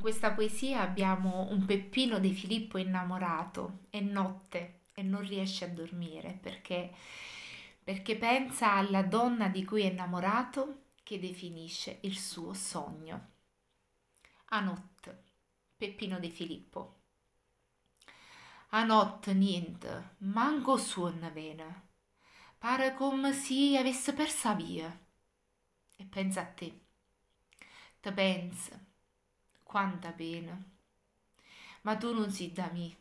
questa poesia abbiamo un Peppino De Filippo innamorato, è notte e non riesce a dormire perché, perché pensa alla donna di cui è innamorato che definisce il suo sogno. Anot, Peppino De Filippo. Anot niente, manco suon vena. Pare come se avesse persa via. E pensa a te. Te pensa quanta pena. Ma tu non sei da me.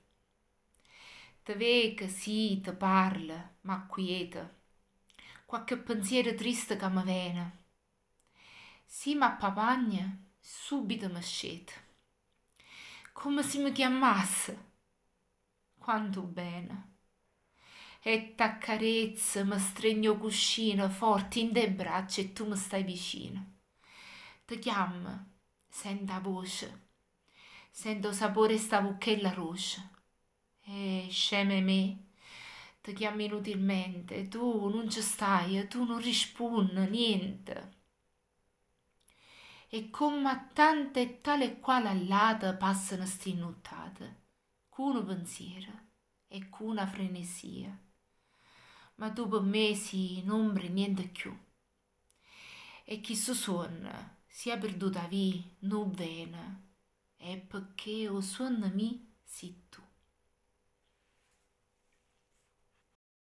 Te vec, sì, te parlo, ma quieta. Qualche pensiero triste che mi viene. Si mi appapagna, subito mi scete. Come se mi chiamasse. Quanto bene. E t'accarezza, mi stregno cuscino forte in te braccia e tu mi stai vicino. Ti chiamo senta voce, sento sapore sta bocchella roce. E eh, sceme me, ti chiami inutilmente, tu non ci stai, tu non rispondi niente. E come a tante e tale e quale allate passano sti nottate, con pensiero e con frenesia. Ma dopo mesi me si non niente più. E chi so sono? sia perduta vi, non vena, e perché o suon mi si tu.